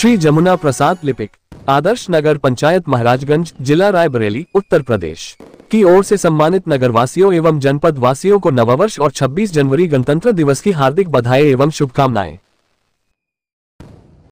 श्री जमुना प्रसाद लिपिक आदर्श नगर पंचायत महाराजगंज जिला रायबरेली उत्तर प्रदेश की ओर से सम्मानित नगरवासियों एवं जनपद वासियों को नववर्ष और 26 जनवरी गणतंत्र दिवस की हार्दिक बधाई एवं शुभकामनाएं